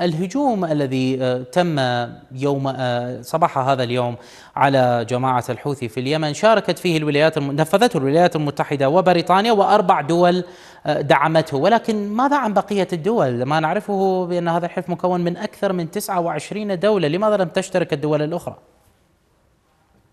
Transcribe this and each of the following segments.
الهجوم الذي آه، تم يوم آه، صباح هذا اليوم على جماعة الحوثي في اليمن شاركت فيه الولايات نفذته الولايات المتحدة وبريطانيا وأربع دول آه، دعمته ولكن ماذا عن بقية الدول؟ ما نعرفه بأن هذا الحلف مكون من أكثر من 29 دولة لماذا لم تشترك الدول الأخرى؟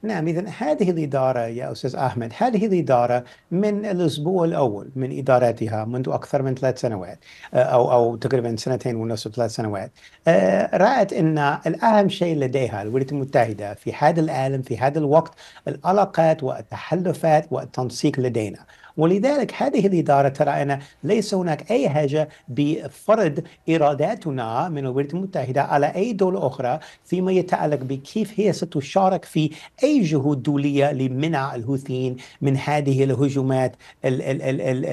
نعم إذا هذه الإدارة يا أستاذ أحمد هذه الإدارة من الأسبوع الأول من إدارتها منذ أكثر من ثلاث سنوات آه، أو أو تقريبا سنتين ونصف ثلاث سنوات آه، رأت أن الأهم شيء لديها الولايات المتحدة في هذا العالم في هذا الوقت العلاقات والتحالفات والتنسيق لدينا ولذلك هذه الإدارة ترى أن ليس هناك أي حاجة بفرض إراداتنا من الولايات المتحدة على أي دولة أخرى فيما يتعلق بكيف هي ستشارك في أي جهود دولية لمنع الهوثيين من هذه الهجمات آه،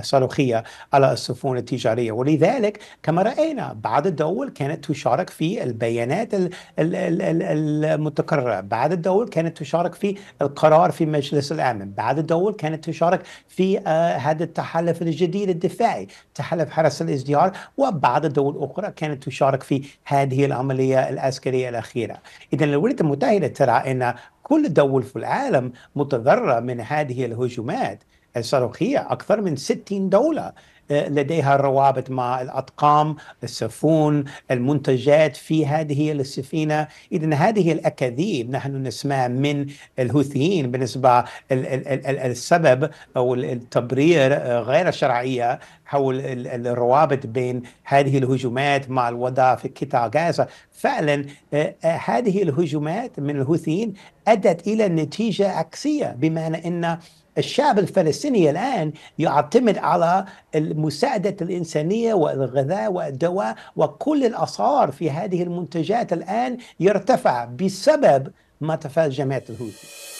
الصاروخية على السفن التجارية ولذلك كما رأينا بعض الدول كانت تشارك في البيانات المتكررة بعض الدول كانت تشارك في القرار في مجلس الأمن بعض الدول كانت تشارك في آه، هذا التحالف الجديد الدفاعي تحالف حرس الازدهار وبعض الدول الأخرى كانت تشارك في هذه العملية العسكرية الأخيرة إذا الولايات المتحدة أين ترى أن كل دول في العالم متضررة من هذه الهجمات الصاروخية أكثر من 60 دولة آه، لديها روابط مع الأطقام السفن المنتجات في هذه السفينة إذا هذه الأكاذيب نحن نسمع من الهوثيين بالنسبة السبب أو التبرير آه، غير الشرعيه حول الروابط بين هذه الهجومات مع الوضع في قطاع غزة فعلا آه، هذه الهجومات من الهوثيين أدت إلى نتيجة عكسية بمعنى أن الشعب الفلسطيني الآن يعتمد على المساعدة الإنسانية والغذاء والدواء وكل الأسعار في هذه المنتجات الآن يرتفع بسبب ما تفعل جماعة الهوثي